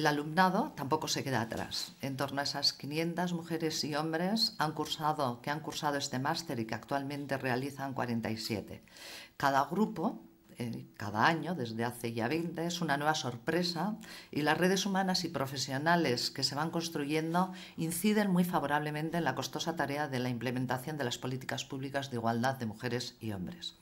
el alumnado tampoco se queda atrás. En torno a esas 500 mujeres y hombres han que han cursado este máster y que actualmente realizan 47. Cada grupo, eh, cada año, desde hace ya 20, es una nueva sorpresa y las redes humanas y profesionales que se van construyendo inciden muy favorablemente en la costosa tarea de la implementación de las políticas públicas de igualdad de mujeres y hombres.